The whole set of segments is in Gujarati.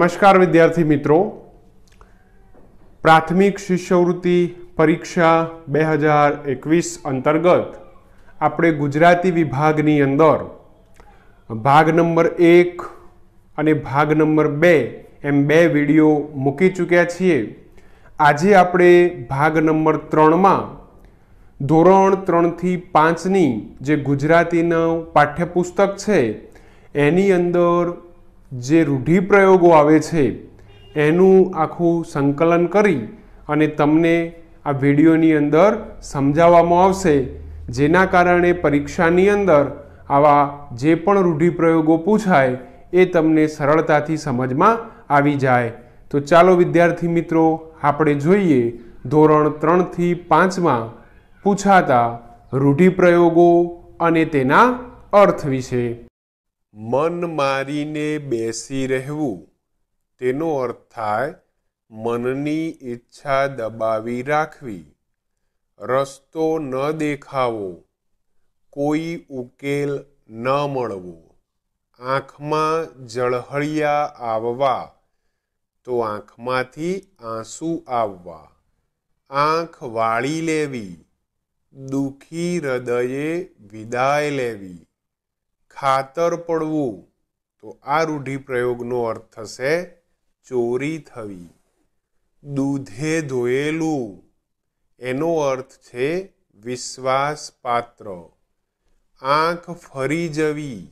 નમસ્કાર વિદ્યાર્થી મિત્રો પ્રાથમિક શિષ્યવૃત્તિ પરીક્ષા બે હજાર એકવીસ અંતર્ગત આપણે ગુજરાતી વિભાગની અંદર ભાગ નંબર એક અને ભાગ નંબર બે એમ બે વિડીયો મૂકી ચૂક્યા છીએ આજે આપણે ભાગ નંબર ત્રણમાં ધોરણ ત્રણથી પાંચની જે ગુજરાતીનું પાઠ્યપુસ્તક છે એની અંદર જે રૂઢિપ્રયોગો આવે છે એનું આખું સંકલન કરી અને તમને આ વિડીયોની અંદર સમજાવવામાં આવશે જેના કારણે પરીક્ષાની અંદર આવા જે પણ રૂઢિપ્રયોગો પૂછાય એ તમને સરળતાથી સમજમાં આવી જાય તો ચાલો વિદ્યાર્થી મિત્રો આપણે જોઈએ ધોરણ ત્રણથી પાંચમાં પૂછાતા રૂઢિપ્રયોગો અને તેના અર્થ વિશે મન મારીને બેસી રહેવું તેનો અર્થ થાય મનની ઈચ્છા દબાવી રાખવી રસ્તો ન દેખાવો કોઈ ઉકેલ ન મળવો આંખમાં જળહળિયા આવવા તો આંખમાંથી આંસુ આવવા આંખ વાળી લેવી દુઃખી હૃદયે વિદાય લેવી ખાતર પડવું તો આ રૂઢિપ્રયોગનો અર્થ થશે ચોરી થવી દૂધે ધોયેલું એનો અર્થ છે વિશ્વાસપાત્ર આંખ ફરી જવી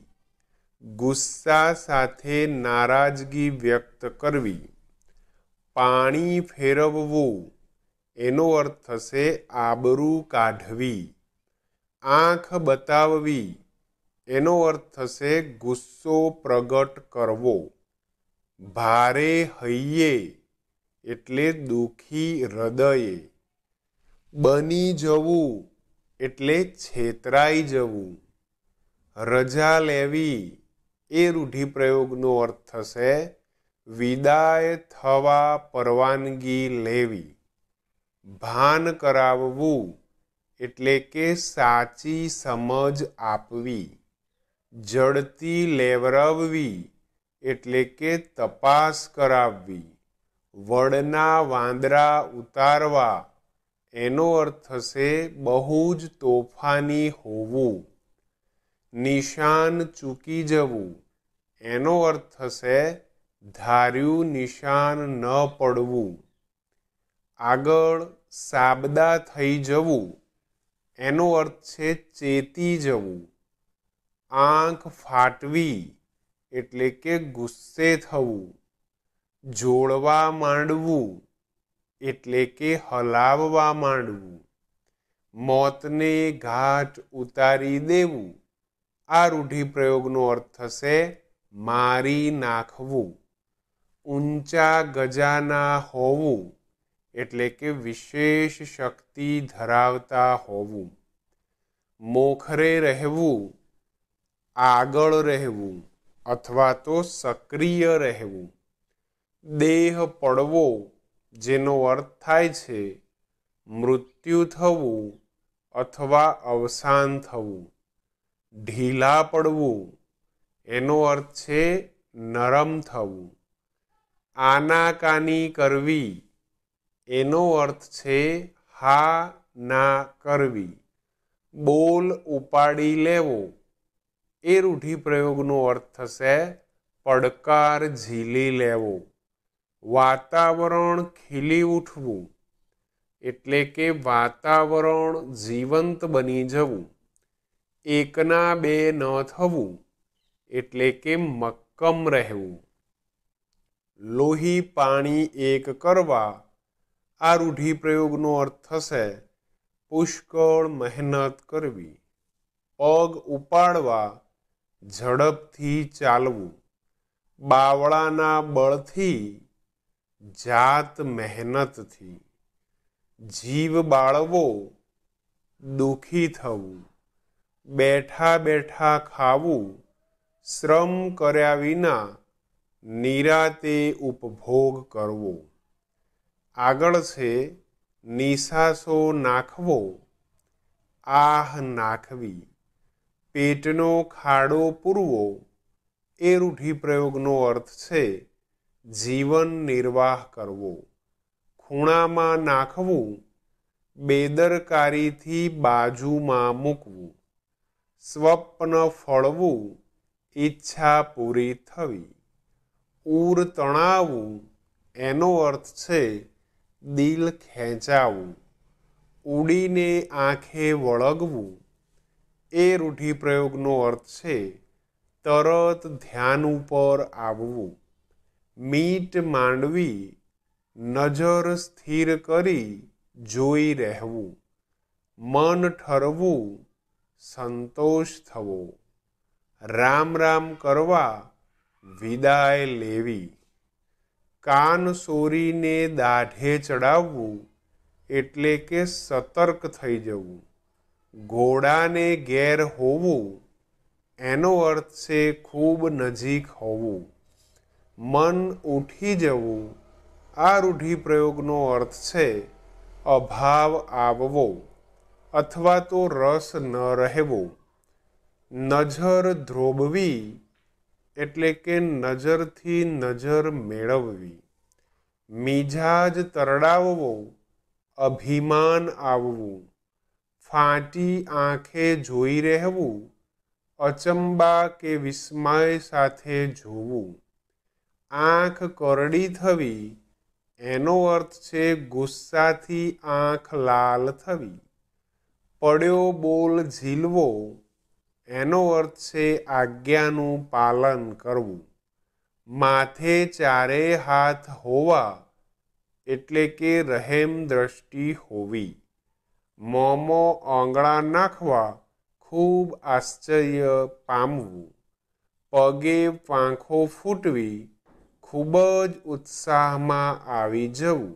ગુસ્સા સાથે નારાજગી વ્યક્ત કરવી પાણી ફેરવવું એનો અર્થ થશે આબરૂ કાઢવી આંખ બતાવવી એનો અર્થ થશે ગુસ્સો પ્રગટ કરવો ભારે હૈયે એટલે દુઃખી હૃદયે બની જવું એટલે છેતરાઈ જવું રજા લેવી એ રૂઢિપ્રયોગનો અર્થ થશે વિદાય થવા પરવાનગી લેવી ભાન કરાવવું એટલે કે સાચી સમજ આપવી જડતી લેવરાવવી એટલે કે તપાસ કરાવવી વડના વાંદરા ઉતારવા એનો અર્થ થશે બહુ જ તોફાની હોવું નિશાન ચૂકી જવું એનો અર્થ થશે ધાર્યું નિશાન ન પડવું આગળ સાબદા થઈ જવું એનો અર્થ છે ચેતી જવું આંખ ફાટવી એટલે કે ગુસ્સે થવું જોડવા માંડવું એટલે કે હલાવવા માંડવું મોતને ઘાટ ઉતારી દેવું આ રૂઢિપ્રયોગનો અર્થ થશે મારી નાખવું ઊંચા ગજાના હોવું એટલે કે વિશેષ શક્તિ ધરાવતા હોવું મોખરે રહેવું આગળ રહેવું અથવા તો સક્રિય રહેવું દેહ પડવો જેનો અર્થ થાય છે મૃત્યુ થવું અથવા અવસાન થવું ઢીલા પડવું એનો અર્થ છે નરમ થવું આનાકાની કરવી એનો અર્થ છે હા ના કરવી બોલ ઉપાડી લેવો એ રૂઢિપ્રયોગનો અર્થ થશે પડકાર ઝીલી લેવો વાતાવરણ ખીલી ઉઠવું એટલે કે વાતાવરણ જીવંત બની જવું એકના બે ન થવું એટલે કે મક્કમ રહેવું લોહી પાણી એક કરવા આ રૂઢિપ્રયોગનો અર્થ થશે પુષ્કળ મહેનત કરવી પગ ઉપાડવા ઝડપથી ચાલવું બાવળાના બળથી જાત મહેનતથી જીવ બાળવો દુઃખી થવું બેઠા બેઠા ખાવું શ્રમ કર્યા વિના નિરાતે ઉપભોગ કરવો આગળ છે નિશાસો નાખવો આહ નાખવી પેટનો ખાડો પૂરવો એ રૂઢિપ્રયોગનો અર્થ છે જીવન નિર્વાહ કરવો ખૂણામાં નાખવું બેદરકારીથી બાજુમાં મૂકવું સ્વપ્ન ફળવું ઈચ્છા પૂરી થવી ઉર તણાવવું એનો અર્થ છે દિલ ખેંચાવું ઉડીને આંખે વળગવું એ રૂઢિપ્રયોગનો અર્થ છે તરત ધ્યાન ઉપર આવવું મીટ માંડવી નજર સ્થિર કરી જોઈ રહેવું મન ઠરવું સંતોષ થવો રામ રામ કરવા વિદાય લેવી કાન સોરીને દાઢે ચડાવવું એટલે કે સતર્ક થઈ જવું ઘોડાને ગેર હોવું એનો અર્થ છે ખૂબ નજીક હોવું મન ઉઠી જવું આ રૂઢિપ્રયોગનો અર્થ છે અભાવ આવવો અથવા તો રસ ન રહેવો નજર ધ્રોબવી એટલે કે નજરથી નજર મેળવવી મિજાજ તરડાવવો અભિમાન આવવું ફાટી આંખે જોઈ રહેવું અચંબા કે વિસ્મય સાથે જોવું આંખ કરડી થવી એનો અર્થ છે ગુસ્સાથી આંખ લાલ થવી પડ્યો બોલ ઝીલવો એનો અર્થ છે આજ્ઞાનું પાલન કરવું માથે ચારે હાથ હોવા એટલે કે રહેમ દ્રષ્ટિ હોવી મોમો આંગળા નાખવા ખૂબ આશ્ચર્ય પામવું પગે પાંખો ફૂટવી ખૂબ જ ઉત્સાહમાં આવી જવું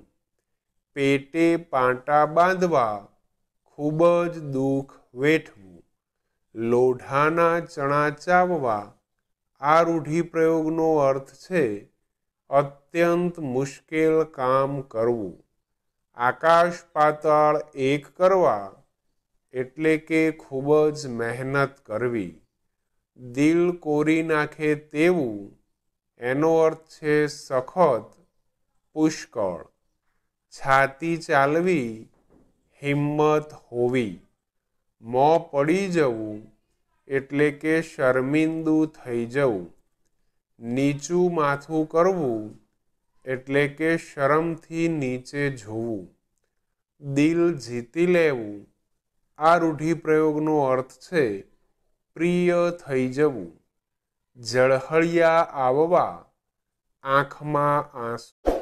પેટે પાંટા બાંધવા ખૂબ જ દુઃખ વેઠવું લોઢાના ચણા ચાવવા આ રૂઢિપ્રયોગનો અર્થ છે અત્યંત મુશ્કેલ કામ કરવું આકાશ પાતાળ એક કરવા એટલે કે ખૂબ જ મહેનત કરવી દિલ કોરી નાખે તેવું એનો અર્થ છે સખત પુષ્કળ છાતી ચાલવી હિંમત હોવી મો પડી જવું એટલે કે શર્મિંદુ થઈ જવું નીચું માથું કરવું એટલે કે શરમથી નીચે જોવું દિલ જીતી લેવું આ રૂઢિપ્રયોગનો અર્થ છે પ્રિય થઈ જવું જળહળિયા આવવા આંખમાં આંસુ